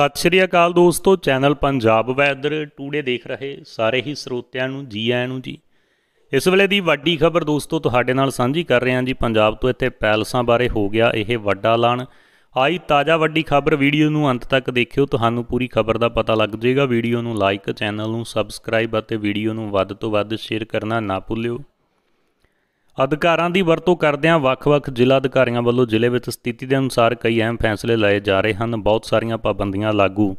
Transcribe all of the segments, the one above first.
ਸਤਿ ਸ਼੍ਰੀ ਅਕਾਲ ਦੋਸਤੋ channel Punjab weather today ਦੇਖ ਰਹੇ ਸਾਰੇ ਹੀ ਸਰੋਤਿਆਂ ਨੂੰ ਜੀ ਆਇਆਂ ਨੂੰ ਜੀ ਇਸ ਵੇਲੇ ਦੀ ਵੱਡੀ ਖਬਰ ਦੋਸਤੋ ਤੁਹਾਡੇ ਨਾਲ ਸਾਂਝੀ ਕਰ ਰਹੇ ਹਾਂ ਜੀ ਪੰਜਾਬ ਤੋਂ ਇੱਥੇ ਪੈਲਸਾਂ ਬਾਰੇ ਹੋ ਗਿਆ ਇਹ ਵੱਡਾ ਐਲਾਨ ਆਈ ਤਾਜ਼ਾ ਵੱਡੀ ਖਬਰ ਵੀਡੀਓ ਨੂੰ ਅੰਤ ਤੱਕ ਦੇਖਿਓ ਤੁਹਾਨੂੰ ਪੂਰੀ ਖਬਰ ਦਾ ਪਤਾ ਲੱਗ ਜਾਏਗਾ ਵੀਡੀਓ ਨੂੰ ਲਾਈਕ ਚੈਨਲ ਨੂੰ ਸਬਸਕ੍ਰਾਈਬ ਅਤੇ ਵੀਡੀਓ ਨੂੰ ਵੱਧ ਤੋਂ ਵੱਧ ਸ਼ੇਅਰ ਕਰਨਾ ਨਾ ਭੁੱਲਿਓ ਅਧਿਕਾਰਾਂ ਦੀ ਵਰਤੋਂ ਕਰਦਿਆਂ ਵੱਖ-ਵੱਖ ਜ਼ਿਲ੍ਹਾ ਅਧਿਕਾਰੀਆਂ ਵੱਲੋਂ ਜ਼ਿਲ੍ਹੇ ਵਿੱਚ ਸਥਿਤੀ ਦੇ ਅਨੁਸਾਰ ਕਈ ਅਹਿਮ ਫੈਸਲੇ ਲਏ ਜਾ ਰਹੇ ਹਨ ਬਹੁਤ ਸਾਰੀਆਂ ਪਾਬੰਦੀਆਂ ਲਾਗੂ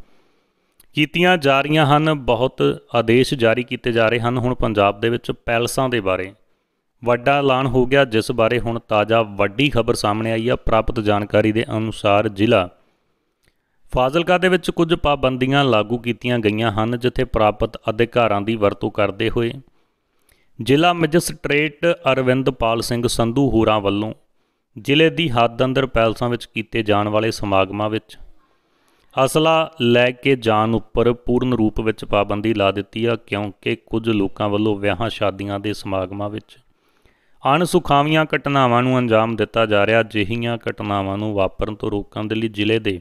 ਕੀਤੀਆਂ ਜਾ ਰਹੀਆਂ ਹਨ ਬਹੁਤ ਆਦੇਸ਼ ਜਾਰੀ ਕੀਤੇ ਜਾ ਰਹੇ ਹਨ ਹੁਣ ਪੰਜਾਬ ਦੇ ਵਿੱਚ ਪੈਲਸਾਂ ਦੇ ਬਾਰੇ ਵੱਡਾ ਐਲਾਨ ਹੋ ਗਿਆ ਜਿਸ ਬਾਰੇ ਹੁਣ ਤਾਜ਼ਾ ਵੱਡੀ ਖਬਰ ਸਾਹਮਣੇ ਆਈ ਹੈ ਪ੍ਰਾਪਤ ਜਾਣਕਾਰੀ ਦੇ ਅਨੁਸਾਰ ਜ਼ਿਲ੍ਹਾ ਫਾਜ਼ਿਲਕਾ ਦੇ ਵਿੱਚ ਕੁਝ ਪਾਬੰਦੀਆਂ ਲਾਗੂ ਕੀਤੀਆਂ ਗਈਆਂ ਹਨ ਜਿੱਥੇ ਪ੍ਰਾਪਤ ਅਧਿਕਾਰਾਂ ਦੀ ਵਰਤੋਂ ਕਰਦੇ ਹੋਏ ਜ਼ਿਲ੍ਹਾ ਮੈਜਿਸਟ੍ਰੇਟ ਅਰਵਿੰਦ ਪਾਲ ਸਿੰਘ ਸੰਧੂ ਹੋਰਾਂ ਵੱਲੋਂ ਜ਼ਿਲ੍ਹੇ ਦੀ ਹੱਦ ਅੰਦਰ ਪੈਲਸਾਂ ਵਿੱਚ ਕੀਤੇ ਜਾਣ ਵਾਲੇ ਸਮਾਗਮਾਂ ਵਿੱਚ ਅਸਲਾ ਲੈ ਕੇ ਜਾਣ ਉੱਪਰ ਪੂਰਨ ਰੂਪ ਵਿੱਚ ਪਾਬੰਦੀ ਲਾ ਦਿੱਤੀ ਆ ਕਿਉਂਕਿ ਕੁਝ ਲੋਕਾਂ ਵੱਲੋਂ ਵਿਆਹਾਂ ਸ਼ਾਦੀਆਂ ਦੇ ਸਮਾਗਮਾਂ ਵਿੱਚ ਅਣਸੁਖਾਵੀਆਂ ਘਟਨਾਵਾਂ ਨੂੰ ਅੰਜਾਮ ਦਿੱਤਾ ਜਾ ਰਿਹਾ ਜਿਹੀਆਂ ਘਟਨਾਵਾਂ ਨੂੰ ਵਾਪਰਨ ਤੋਂ ਰੋਕਣ ਦੇ ਲਈ ਜ਼ਿਲ੍ਹੇ ਦੇ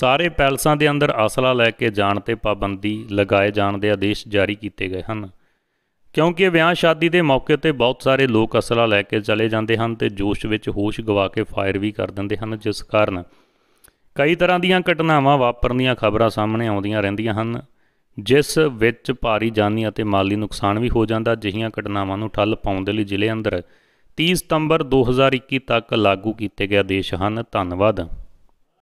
ਸਾਰੇ ਪੈਲਸਾਂ ਦੇ ਅੰਦਰ ਅਸਲਾ ਲੈ ਕੇ ਜਾਣ ਤੇ ਪਾਬੰਦੀ ਲਗਾਏ ਜਾਣ ਦੇ ਆਦੇਸ਼ ਜਾਰੀ ਕੀਤੇ ਗਏ ਹਨ ਕਿਉਂਕਿ ਵਿਆਹ ਸ਼ਾਦੀ ਦੇ ਮੌਕੇ ਤੇ ਬਹੁਤ ਸਾਰੇ ਲੋਕ ਅਸਲਾ ਲੈ ਕੇ ਚਲੇ ਜਾਂਦੇ ਹਨ ਤੇ ਜੋਸ਼ ਵਿੱਚ ਹੋਸ਼ ਗਵਾ ਕੇ ਫਾਇਰ ਵੀ ਕਰ ਦਿੰਦੇ ਹਨ ਜਿਸ ਕਾਰਨ ਕਈ ਤਰ੍ਹਾਂ ਦੀਆਂ ਘਟਨਾਵਾਂ ਵਾਪਰਨੀਆਂ ਖਬਰਾਂ ਸਾਹਮਣੇ ਆਉਂਦੀਆਂ ਰਹਿੰਦੀਆਂ ਹਨ ਜਿਸ ਵਿੱਚ ਭਾਰੀ ਜਾਨੀ ਅਤੇ ਮਾਲੀ ਨੁਕਸਾਨ ਵੀ ਹੋ ਜਾਂਦਾ ਜਿਹੀਆਂ ਘਟਨਾਵਾਂ ਨੂੰ ਠੱਲ ਪਾਉਣ ਦੇ ਲਈ ਜ਼ਿਲ੍ਹੇ ਅੰਦਰ 30 ਸਤੰਬਰ 2021 ਤੱਕ ਲਾਗੂ ਕੀਤੇ ਗਏ ਆਦੇਸ਼ ਹਨ ਧੰਨਵਾਦ